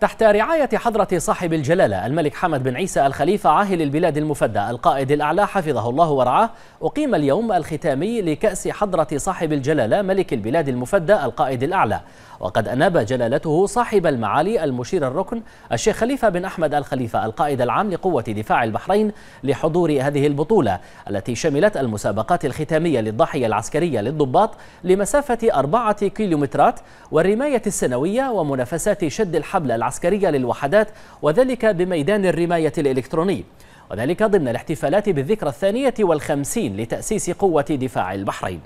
تحت رعاية حضرة صاحب الجلالة الملك حمد بن عيسى الخليفة عاهل البلاد المفدى القائد الأعلى حفظه الله ورعاه أقيم اليوم الختامي لكأس حضرة صاحب الجلالة ملك البلاد المفدى القائد الأعلى وقد أناب جلالته صاحب المعالي المشير الركن الشيخ خليفة بن أحمد الخليفة القائد العام لقوة دفاع البحرين لحضور هذه البطولة التي شملت المسابقات الختامية للضاحية العسكرية للضباط لمسافة أربعة كيلومترات والرماية السنوية ومنافسات شد الحبل العسكري العسكرية للوحدات وذلك بميدان الرماية الإلكتروني وذلك ضمن الاحتفالات بالذكرى الثانية والخمسين لتأسيس قوة دفاع البحرين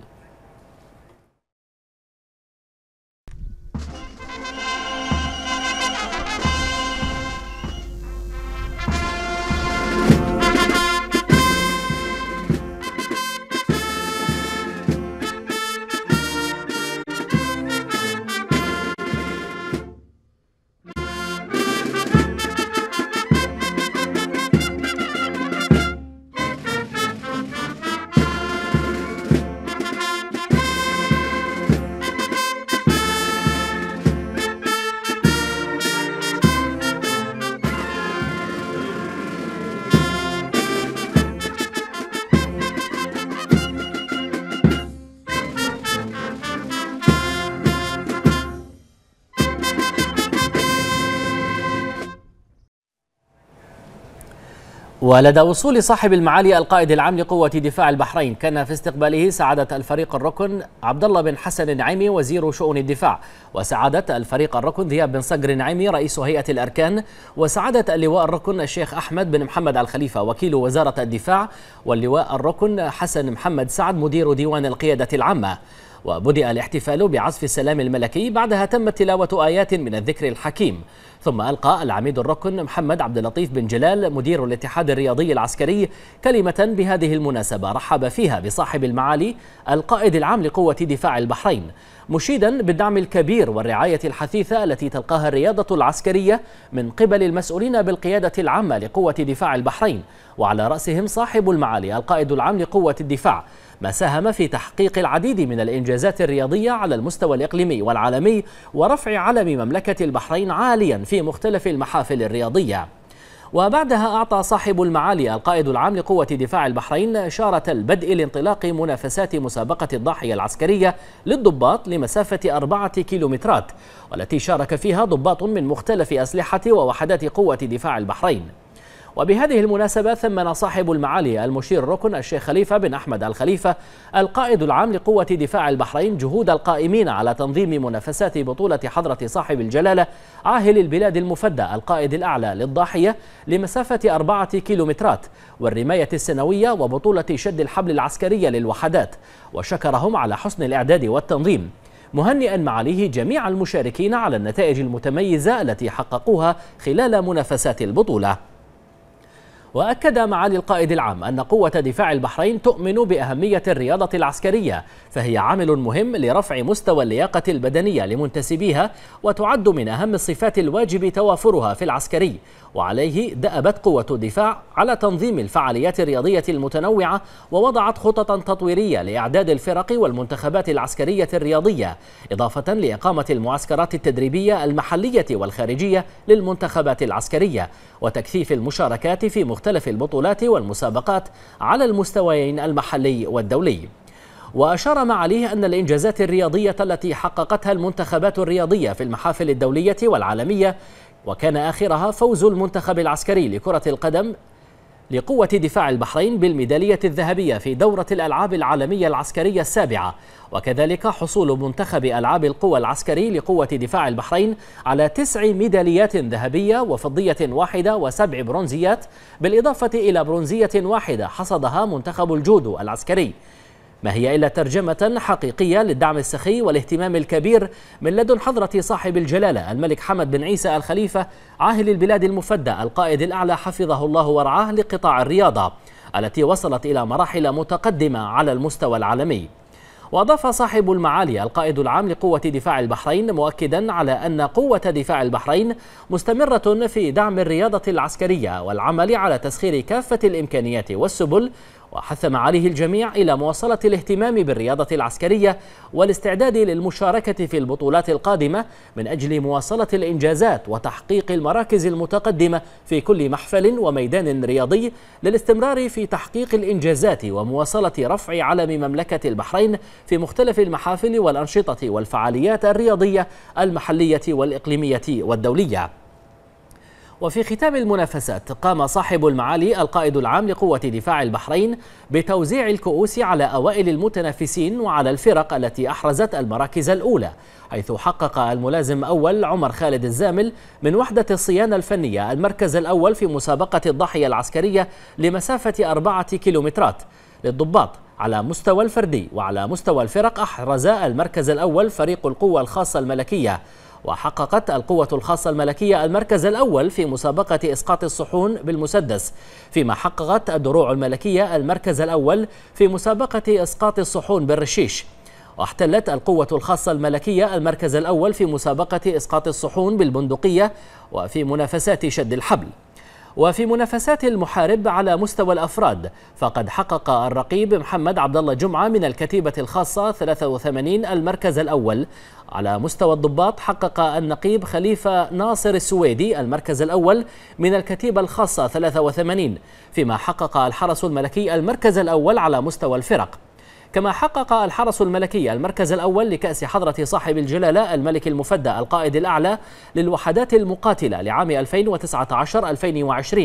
ولدى وصول صاحب المعالي القائد العام لقوة دفاع البحرين كان في استقباله سعادة الفريق الركن عبد الله بن حسن النعيمي وزير شؤون الدفاع وسعادة الفريق الركن ذياب بن صقر النعيمي رئيس هيئة الأركان وسعادة اللواء الركن الشيخ أحمد بن محمد الخليفة وكيل وزارة الدفاع واللواء الركن حسن محمد سعد مدير ديوان القيادة العامة وبدأ الاحتفال بعزف السلام الملكي بعدها تمت تلاوة آيات من الذكر الحكيم ثم ألقى العميد الركن محمد عبد اللطيف بن جلال مدير الاتحاد الرياضي العسكري كلمة بهذه المناسبة رحب فيها بصاحب المعالي القائد العام لقوة دفاع البحرين مشيدا بالدعم الكبير والرعاية الحثيثة التي تلقاها الرياضة العسكرية من قبل المسؤولين بالقيادة العامة لقوة دفاع البحرين وعلى رأسهم صاحب المعالي القائد العام لقوة الدفاع ما ساهم في تحقيق العديد من الإنجازات الرياضية على المستوى الإقليمي والعالمي ورفع علم مملكة البحرين عاليا في مختلف المحافل الرياضية وبعدها أعطى صاحب المعالي القائد العام لقوة دفاع البحرين إشارة البدء لانطلاق منافسات مسابقة الضاحية العسكرية للضباط لمسافة أربعة كيلومترات والتي شارك فيها ضباط من مختلف أسلحة ووحدات قوة دفاع البحرين وبهذه المناسبة ثمن صاحب المعالي المشير الركن الشيخ خليفة بن أحمد الخليفة القائد العام لقوة دفاع البحرين جهود القائمين على تنظيم منافسات بطولة حضرة صاحب الجلالة عاهل البلاد المفدى القائد الأعلى للضاحية لمسافة أربعة كيلومترات والرماية السنوية وبطولة شد الحبل العسكرية للوحدات وشكرهم على حسن الإعداد والتنظيم مهنئا معاليه جميع المشاركين على النتائج المتميزة التي حققوها خلال منافسات البطولة وأكد معالي القائد العام أن قوة دفاع البحرين تؤمن بأهمية الرياضة العسكرية فهي عامل مهم لرفع مستوى اللياقة البدنية لمنتسبيها وتعد من أهم الصفات الواجب توافرها في العسكري وعليه دأبت قوة الدفاع على تنظيم الفعاليات الرياضية المتنوعة ووضعت خططا تطويرية لإعداد الفرق والمنتخبات العسكرية الرياضية إضافة لإقامة المعسكرات التدريبية المحلية والخارجية للمنتخبات العسكرية وتكثيف المشاركات في مختلف مختلف البطولات والمسابقات على المستويين المحلي والدولي وأشار معاليه أن الإنجازات الرياضية التي حققتها المنتخبات الرياضية في المحافل الدولية والعالمية وكان آخرها فوز المنتخب العسكري لكرة القدم لقوة دفاع البحرين بالميدالية الذهبية في دورة الألعاب العالمية العسكرية السابعة وكذلك حصول منتخب ألعاب القوى العسكري لقوة دفاع البحرين على تسع ميداليات ذهبية وفضية واحدة وسبع برونزيات بالإضافة إلى برونزية واحدة حصدها منتخب الجودو العسكري ما هي إلا ترجمة حقيقية للدعم السخي والاهتمام الكبير من لدن حضرة صاحب الجلالة الملك حمد بن عيسى الخليفة عاهل البلاد المفدى القائد الأعلى حفظه الله ورعاه لقطاع الرياضة التي وصلت إلى مراحل متقدمة على المستوى العالمي وأضاف صاحب المعالي القائد العام لقوة دفاع البحرين مؤكدا على أن قوة دفاع البحرين مستمرة في دعم الرياضة العسكرية والعمل على تسخير كافة الإمكانيات والسبل وحثم عليه الجميع إلى مواصلة الاهتمام بالرياضة العسكرية والاستعداد للمشاركة في البطولات القادمة من أجل مواصلة الإنجازات وتحقيق المراكز المتقدمة في كل محفل وميدان رياضي للاستمرار في تحقيق الإنجازات ومواصلة رفع علم مملكة البحرين في مختلف المحافل والأنشطة والفعاليات الرياضية المحلية والإقليمية والدولية وفي ختام المنافسات قام صاحب المعالي القائد العام لقوة دفاع البحرين بتوزيع الكؤوس على أوائل المتنافسين وعلى الفرق التي أحرزت المراكز الأولى حيث حقق الملازم أول عمر خالد الزامل من وحدة الصيانة الفنية المركز الأول في مسابقة الضاحية العسكرية لمسافة أربعة كيلومترات للضباط على مستوى الفردي وعلى مستوى الفرق أحرز المركز الأول فريق القوة الخاصة الملكية وحققت القوة الخاصة الملكية المركز الأول في مسابقة إسقاط الصحون بالمسدس فيما حققت الدروع الملكية المركز الأول في مسابقة إسقاط الصحون بالرشيش واحتلت القوة الخاصة الملكية المركز الأول في مسابقة إسقاط الصحون بالبندقية وفي منافسات شد الحبل وفي منافسات المحارب على مستوى الأفراد فقد حقق الرقيب محمد عبد الله جمعة من الكتيبة الخاصة 83 المركز الأول على مستوى الضباط حقق النقيب خليفة ناصر السويدي المركز الأول من الكتيبة الخاصة 83 فيما حقق الحرس الملكي المركز الأول على مستوى الفرق كما حقق الحرس الملكي المركز الأول لكأس حضرة صاحب الجلالة الملك المفدى القائد الأعلى للوحدات المقاتلة لعام 2019-2020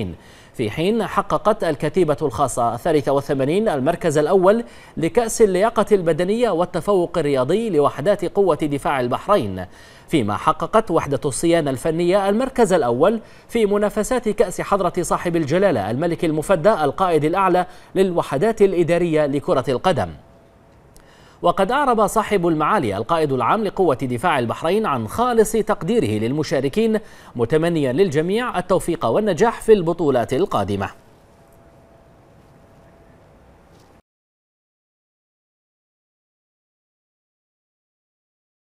في حين حققت الكتيبة الخاصة 83 المركز الأول لكأس اللياقة البدنية والتفوق الرياضي لوحدات قوة دفاع البحرين فيما حققت وحدة الصيانة الفنية المركز الأول في منافسات كأس حضرة صاحب الجلالة الملك المفدى القائد الأعلى للوحدات الإدارية لكرة القدم وقد أعرب صاحب المعالي القائد العام لقوة دفاع البحرين عن خالص تقديره للمشاركين متمنيا للجميع التوفيق والنجاح في البطولات القادمة